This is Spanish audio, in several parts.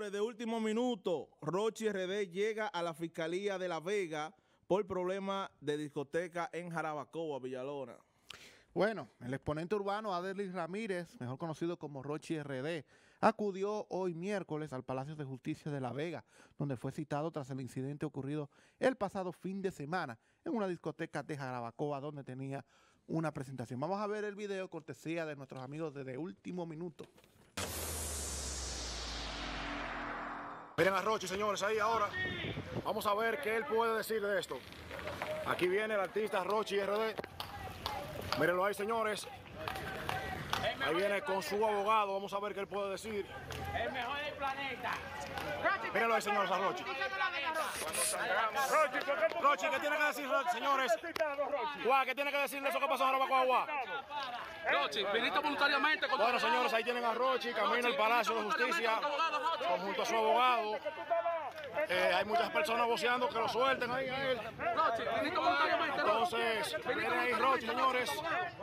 de último minuto, Rochi RD llega a la Fiscalía de La Vega por problema de discoteca en Jarabacoa, Villalona. Bueno, el exponente urbano Adelis Ramírez, mejor conocido como Rochi RD, acudió hoy miércoles al Palacio de Justicia de La Vega, donde fue citado tras el incidente ocurrido el pasado fin de semana en una discoteca de Jarabacoa, donde tenía una presentación. Vamos a ver el video cortesía de nuestros amigos desde Último Minuto. Miren a Rochi, señores, ahí ahora. Vamos a ver qué él puede decir de esto. Aquí viene el artista Rochi RD. Mírenlo ahí, señores. Ahí viene con su abogado. Vamos a ver qué él puede decir. El mejor del planeta. Mírenlo ahí, señores, a Rochi. Rochi, ¿qué tiene que decir, señores? ¿qué tiene que decir de eso que pasó en agua. Rochi, viniste voluntariamente con Bueno, señores, ahí tienen a Rochi, camino al Palacio de Justicia, junto a su abogado. Eh, hay muchas personas voceando que lo suelten ahí a él. Rochi, viniste voluntariamente. Entonces, viene ahí Rochi, señores,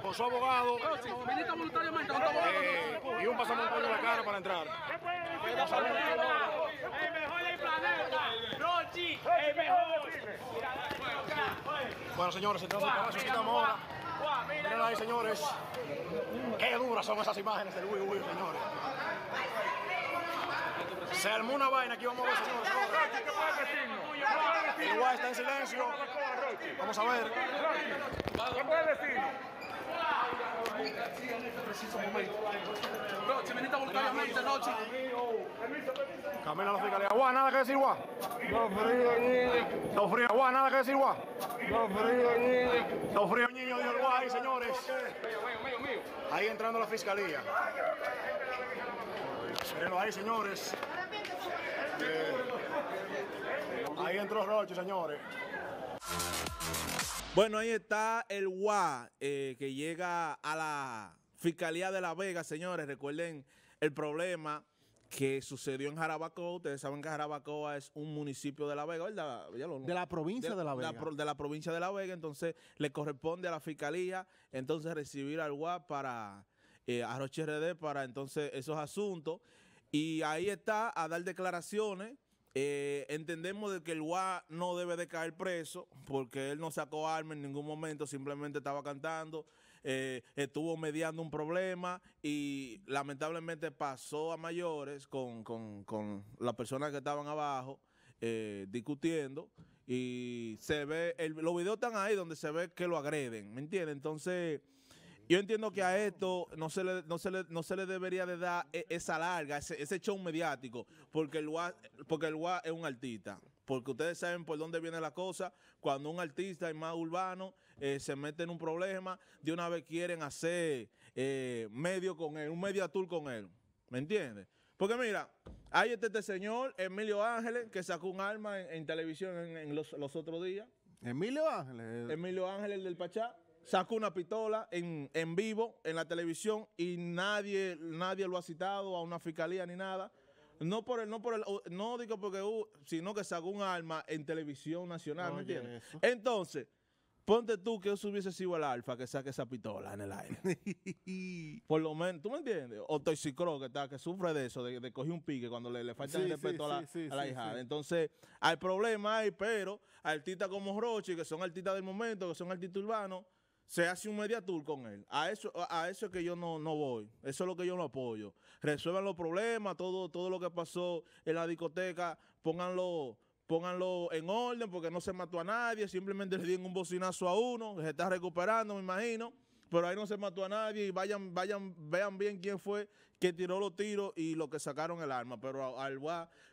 con su abogado. Rochi, viniste voluntariamente con tu abogado. Eh, y un pasaporte en la cara para entrar. ¡El mejor del planeta! ¡Rochi, el mejor! Bueno, señores, entonces, al Palacio estamos ahora señores. Qué duras son esas imágenes del Wii uy señores. Se armó una vaina, aquí vamos a ver, señores. Igual está en silencio. Vamos a ver. ¿Qué puede decir? Camina a buscar la fiscalía. Guau, nada que decir, guau. No frío, niño. frío, guau, nada que decir, guau. No frío, niño. No frío, niño de señores. Ahí entrando la fiscalía. Mírenlo ahí, señores. Eh, ahí entró Roche, señores. Bueno, ahí está el WA eh, que llega a la Fiscalía de La Vega, señores. Recuerden el problema que sucedió en Jarabacoa. Ustedes saben que Jarabacoa es un municipio de La Vega, de la provincia de, La Vega. de la provincia de La Vega. Entonces, le corresponde a la Fiscalía entonces recibir al WA para eh, Arroche RD para entonces esos asuntos. Y ahí está a dar declaraciones eh, entendemos de que el Gua no debe de caer preso porque él no sacó arma en ningún momento, simplemente estaba cantando, eh, estuvo mediando un problema y lamentablemente pasó a mayores con, con, con las personas que estaban abajo eh, discutiendo y se ve, los videos están ahí donde se ve que lo agreden, ¿me entiendes? Entonces... Yo entiendo que a esto no se le, no se le, debería de dar e, esa larga, ese, show mediático, porque el UA, porque el es un artista. Porque ustedes saben por dónde viene la cosa. Cuando un artista es más urbano eh, se mete en un problema, de una vez quieren hacer eh, medio con él, un media tour con él. ¿Me entiendes? Porque mira, hay este, señor, Emilio Ángeles, que sacó un arma en, televisión en, los, los, otros días. Emilio Ángeles. Emilio Ángeles del Pachá sacó una pistola en, en vivo, en la televisión, y nadie, nadie lo ha citado a una fiscalía ni nada. No por el, no por el, no digo porque hubo, sino que sacó un arma en televisión nacional, ¿me entiendes? Entonces, ponte tú que eso hubiese sido el alfa que saque esa pistola en el aire. por lo menos, ¿tú me entiendes? O Toxicro, que está, que sufre de eso, de, de coger un pique cuando le, le falta el respeto a la, hija. Entonces, hay problemas ahí, pero artistas como Rochi, que son artistas del momento, que son artistas urbanos, se hace un media tour con él. A eso, a eso es que yo no, no voy. Eso es lo que yo no apoyo. Resuelvan los problemas, todo, todo lo que pasó en la discoteca, pónganlo, pónganlo en orden porque no se mató a nadie, simplemente le dieron un bocinazo a uno, que se está recuperando, me imagino pero ahí no se mató a nadie y vayan, vayan, vean bien quién fue que tiró los tiros y los que sacaron el arma. Pero al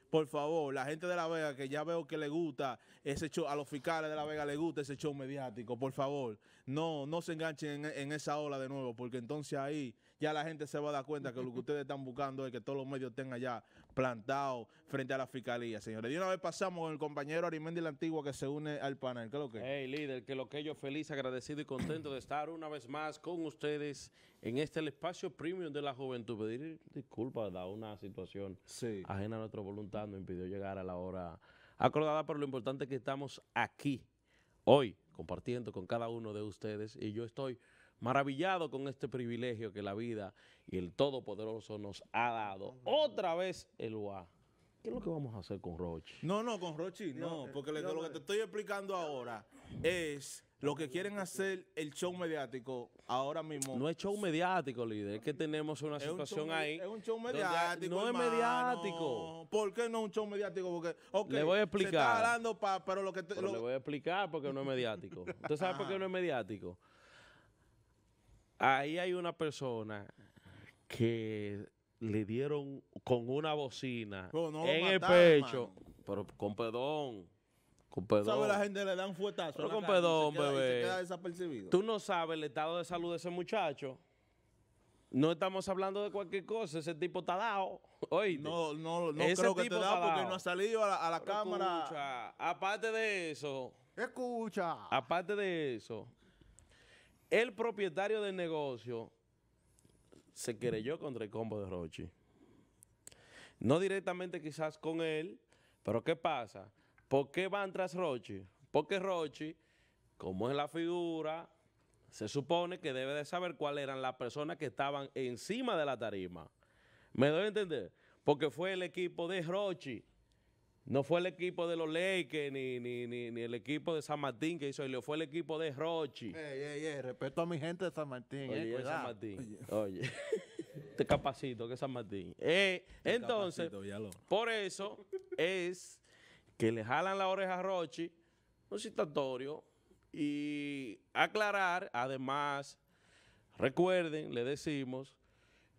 por favor, la gente de La Vega, que ya veo que le gusta ese show, a los fiscales de La Vega le gusta ese show mediático, por favor, no, no se enganchen en, en, esa ola de nuevo, porque entonces ahí ya la gente se va a dar cuenta que lo que ustedes están buscando es que todos los medios estén allá plantado frente a la fiscalía, señores. Y una vez pasamos con el compañero Arimendi la Antigua que se une al panel. ¿Qué que? Hey, líder, que lo que yo feliz, agradecido y contento de estar una vez más con ustedes en este espacio premium de la juventud. Pedir disculpas, da una situación ajena a nuestra voluntad, nos impidió llegar a la hora acordada, pero lo importante es que estamos aquí hoy compartiendo con cada uno de ustedes y yo estoy maravillado con este privilegio que la vida y el Todopoderoso nos ha dado. Otra vez el UA. ¿Qué es lo que vamos a hacer con Rochi? No, no, con Rochi no, eh, porque lo que te estoy explicando ahora es lo que quieren hacer el show mediático ahora mismo. No es show mediático, líder, es que tenemos una situación ahí. Es un show mediático. No es mediático. ¿Por qué no es un show mediático? Porque, okay, le voy a explicar. Se está hablando pero lo que te, le voy a explicar porque no es mediático. ¿Usted sabe por qué no es mediático? ahí hay una persona que le dieron con una bocina oh, en el pecho, pero con perdón. Con perdón. ¿Sabe la gente le dan fuetazo? Pero con cara, perdón, bebé. Se queda desapercibido. Tú no sabes el estado de salud de ese muchacho. No estamos hablando de cualquier cosa, ese tipo está dado. Oye. No, no, no ese creo que te dado porque no ha salido a la, a la cámara. Escucha, aparte de eso. Escucha. Aparte de eso, el propietario del negocio se querelló contra el combo de Rochi. No directamente quizás con él, pero ¿qué pasa? ¿Por qué van tras Rochi? Porque Rochi, como es la figura, se supone que debe de saber cuáles eran las personas que estaban encima de la tarima. ¿Me doy a entender? Porque fue el equipo de Rochi no fue el equipo de los Lakers ni, ni, ni, el equipo de San Martín que hizo el fue el equipo de Rochi. Ey, respeto a mi gente de San Martín. Eh, oye, San Martín. Oye, te capacito que San Martín. Eh, entonces, por eso es que le jalan la oreja a Rochi, un citatorio, y aclarar, además, recuerden, le decimos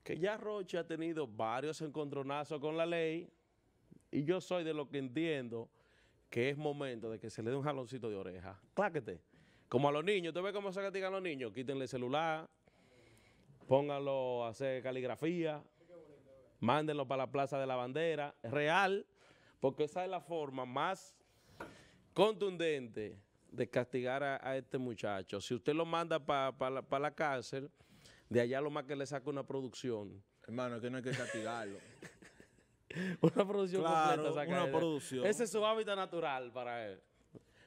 que ya Rochi ha tenido varios encontronazos con la ley y yo soy de lo que entiendo que es momento de que se le dé un jaloncito de oreja. Cláquete. Como a los niños, ¿Tú ve cómo se castigan los niños? Quítenle el celular, pónganlo a hacer caligrafía, mándenlo para la Plaza de la Bandera, real, porque esa es la forma más contundente de castigar a, este muchacho. Si usted lo manda para la cárcel, de allá lo más que le saca una producción. Hermano, es que no hay que castigarlo. una producción completa. Saca Ese es su hábitat natural para él.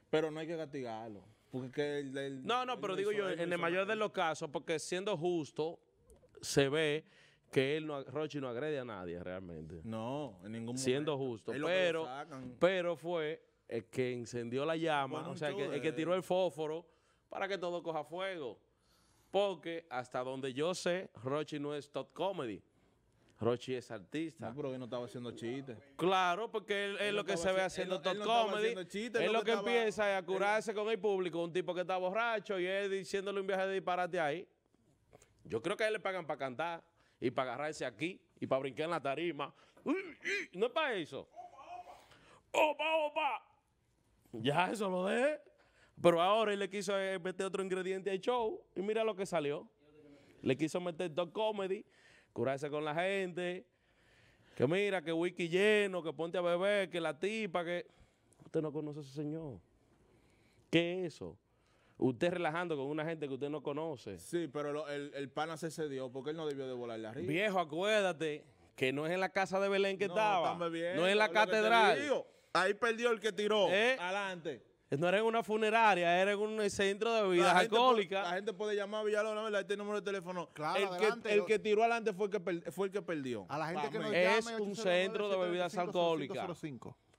Pero no hay que castigarlo. Porque no, no, pero digo yo, en el mayor de los casos, porque siendo justo, se ve que él no, Rochi no agrede a nadie realmente. No, en ningún momento. Siendo justo. pero, pero fue el que encendió la llama, o sea, el que, el que tiró el fósforo para que todo coja fuego. Porque hasta donde yo sé, Rochi no es top comedy. Rochi es artista. No, pero no estaba haciendo chistes. Claro, porque él, es lo que se ve haciendo comedy. lo que, empieza a curarse con el público. Un tipo que está borracho y él diciéndole un viaje de disparate ahí. Yo creo que a él le pagan para cantar y para agarrarse aquí y para brincar en la tarima. No es para eso. ¡Opa, opa! Ya, eso lo dejé. Pero ahora él le quiso eh, meter otro ingrediente al show y mira lo que salió. Le quiso meter top comedy curarse con la gente. Que mira, que wiki lleno, que ponte a beber, que la tipa, que... Usted no conoce a ese señor. ¿Qué es eso? Usted relajando con una gente que usted no conoce. Sí, pero el, el, pana se cedió porque él no debió de volar la arriba. Viejo, acuérdate que no es en la casa de Belén que no, estaba. Bien, no es en la catedral. Ahí perdió el que tiró. Eh. Adelante. No era en una funeraria, era en un centro de bebidas alcohólicas. La gente puede llamar a le ¿verdad? Este número de teléfono. el, que, tiró adelante fue el que, fue el que perdió. A la gente que Es un centro de bebidas alcohólicas.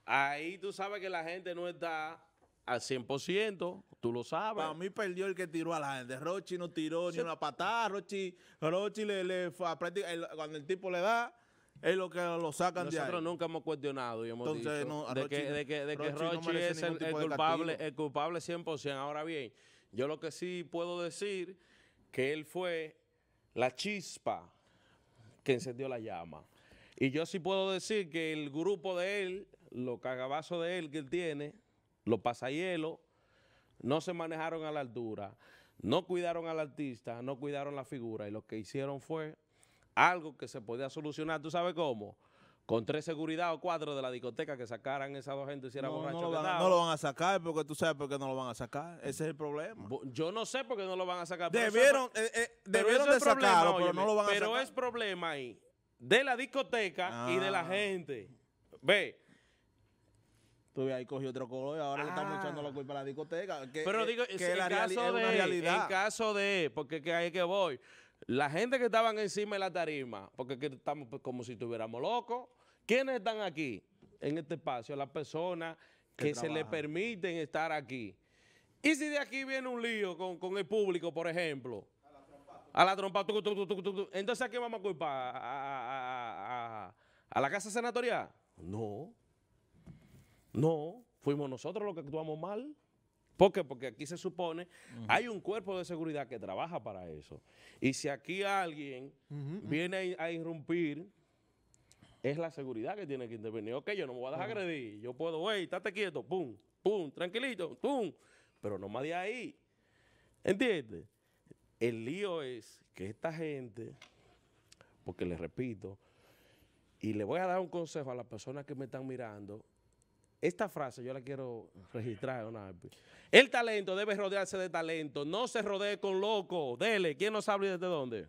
Ahí tú sabes que la gente no está al 100%, tú lo sabes. A mí perdió el que tiró a la gente. Rochi no tiró ni una patada. Rochi, Rochi le, le cuando el tipo le da, es lo que lo sacan de ahí. Nosotros nunca hemos cuestionado y hemos dicho de que, de es el, culpable, 100%. Ahora bien, yo lo que sí puedo decir que él fue la chispa que encendió la llama. Y yo sí puedo decir que el grupo de él, los cagabazos de él que él tiene, los pasahielos, no se manejaron a la altura, no cuidaron al artista, no cuidaron la figura y lo que hicieron fue algo que se podía solucionar, ¿tú sabes cómo? Con tres seguridad o cuatro de la discoteca que sacaran esas dos gente hiciera no, borracho. No lo, van, no lo van a sacar porque tú sabes por qué no lo van a sacar. Ese es el problema. Yo no sé por qué no lo van a sacar. Debieron, eh, eh, debieron de sacarlo, pero no lo van a sacar. Pero es problema ahí de la discoteca y de la ah. gente. Ve, ve, ahí cogió otro color y ahora le estamos ah. echando la culpa a la discoteca. pero digo, que en, caso de, en caso de, porque que ahí que voy, la gente que estaba encima de la tarima, porque estamos pues, como si estuviéramos locos. ¿Quiénes están aquí en este espacio? Las personas que, se le permiten estar aquí. ¿Y si de aquí viene un lío con, el público, por ejemplo? A la trompa. Entonces, ¿a quién vamos a culpar? ¿A, a la casa senatorial? No. No. Fuimos nosotros los que actuamos mal. ¿Por qué? porque aquí se supone, hay un cuerpo de seguridad que trabaja para eso. Y si aquí alguien viene a, irrumpir, es la seguridad que tiene que intervenir. Ok, yo no me voy a dejar agredir. Yo puedo, hey, estate quieto, pum, pum, tranquilito, pum. Pero no más de ahí. ¿Entiendes? El lío es que esta gente, porque les repito, y le voy a dar un consejo a las personas que me están mirando esta frase yo la quiero registrar. El talento debe rodearse de talento. No se rodee con loco. Dele, ¿quién nos habla y desde dónde?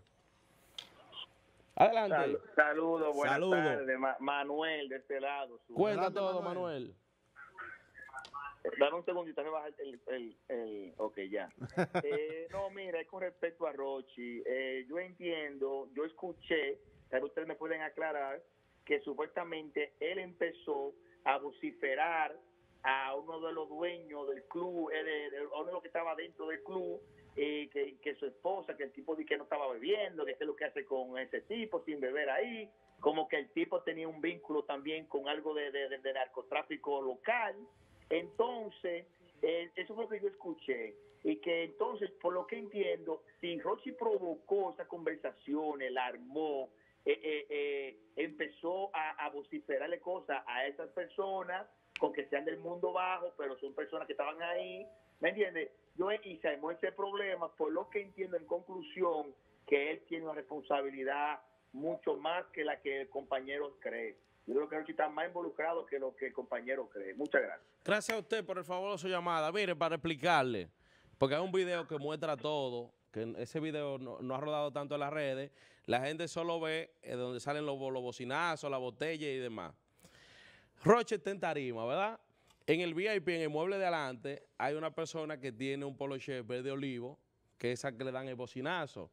Adelante. Saludos, buenas tardes. Manuel, de este lado. Cuenta todo, Manuel. Dame un segundito, bajar el, el, Ok, ya. Eh, no, mira, con respecto a Rochi. Eh, yo entiendo, yo escuché, pero ustedes me pueden aclarar, que supuestamente él empezó a vociferar a uno de los dueños del club, eh, a uno de los que estaba dentro del club, y eh, que, su esposa, que el tipo de que no estaba bebiendo, que es lo que hace con ese tipo sin beber ahí, como que el tipo tenía un vínculo también con algo de, narcotráfico local. Entonces, eh, eso fue lo que yo escuché. Y que entonces, por lo que entiendo, si Rochi provocó esa conversación, el armó, eh, eh, eh, empezó a, vociferarle cosas a esas personas, con que sean del mundo bajo, pero son personas que estaban ahí, ¿me entiendes? Yo, y sabemos ese problema, por lo que entiendo en conclusión, que él tiene una responsabilidad mucho más que la que el compañero cree. Yo creo que él está más involucrado que lo que el compañero cree. Muchas gracias. Gracias a usted por el favor de su llamada. Mire, para explicarle, porque hay un video que muestra todo, que ese video no ha rodado tanto en las redes, la gente solo ve eh, donde salen los, bocinazos, la botella y demás. Roche está en tarima, ¿verdad? En el VIP, en el mueble de adelante, hay una persona que tiene un polo chef verde olivo, que es esa que le dan el bocinazo.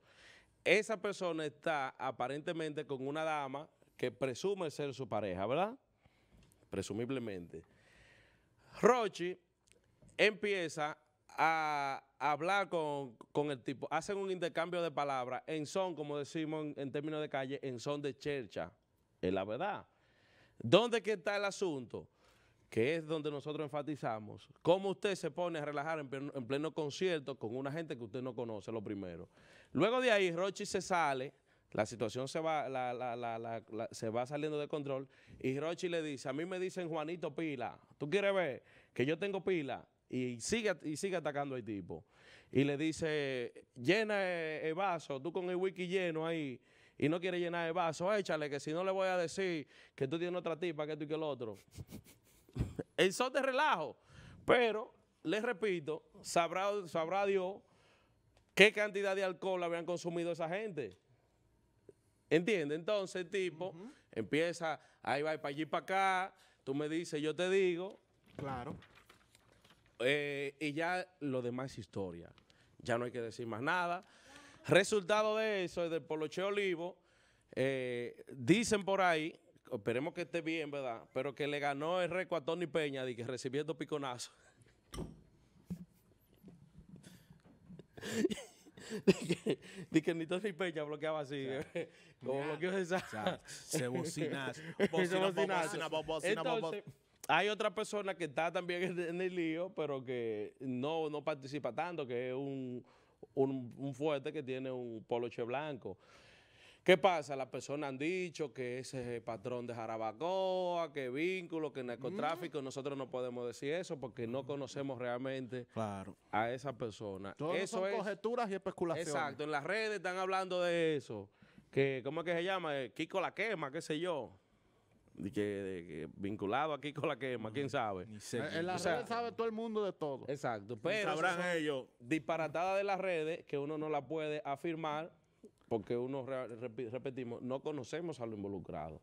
Esa persona está aparentemente con una dama que presume ser su pareja, ¿verdad? Presumiblemente. Roche empieza a, hablar con, el tipo. Hacen un intercambio de palabras en son, como decimos en, términos de calle, en son de chercha. Es la verdad. ¿Dónde que está el asunto? Que es donde nosotros enfatizamos. ¿Cómo usted se pone a relajar en pleno, concierto con una gente que usted no conoce, lo primero? Luego de ahí, Rochi se sale la situación se va, se va saliendo de control y Rochi le dice, a mí me dicen Juanito Pila, ¿tú quieres ver que yo tengo pila? y sigue, y sigue atacando al tipo. Y le dice, llena eh, el vaso, tú con el wiki lleno ahí, y no quiere llenar el vaso, échale, que si no le voy a decir que tú tienes otra tipa, que tú y que el otro. el te de relajo. Pero, les repito, sabrá, sabrá Dios qué cantidad de alcohol habían consumido esa gente. ¿Entiende? Entonces el tipo empieza, ahí va, para allí, para acá, tú me dices, yo te digo. Claro. Eh, y ya lo demás es historia. Ya no hay que decir más nada. Resultado de eso es del Poloche Olivo. Eh, dicen por ahí, esperemos que esté bien, ¿verdad? Pero que le ganó el récord a Tony Peña de que recibiendo piconazos. Dice que, ni Tony Peña bloqueaba así. Eh. Como bloqueó esa. Se Bocina, bocina, bocina, bocina. Hay otra persona que está también en el lío, pero que no, no participa tanto, que es un, fuerte que tiene un poloche blanco. ¿Qué pasa? Las personas han dicho que ese es el patrón de Jarabacoa, que vínculo, que narcotráfico. Mm. Nosotros no podemos decir eso porque no conocemos realmente a esa persona. Todo eso es, conjeturas y especulaciones. Exacto, en las redes están hablando de eso. Que, ¿Cómo es que se llama? Eh, Kiko la quema, qué sé yo de que, vinculado aquí con la quema, quién sabe. En las o redes sabe todo el mundo de todo. Exacto. Pero sabrán ellos. Disparatada de las redes que uno no la puede afirmar porque uno, repetimos, no conocemos a lo involucrado.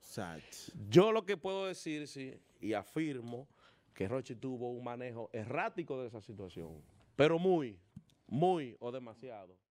Yo lo que puedo decir, sí, y afirmo que Rochi tuvo un manejo errático de esa situación, pero muy, muy o demasiado.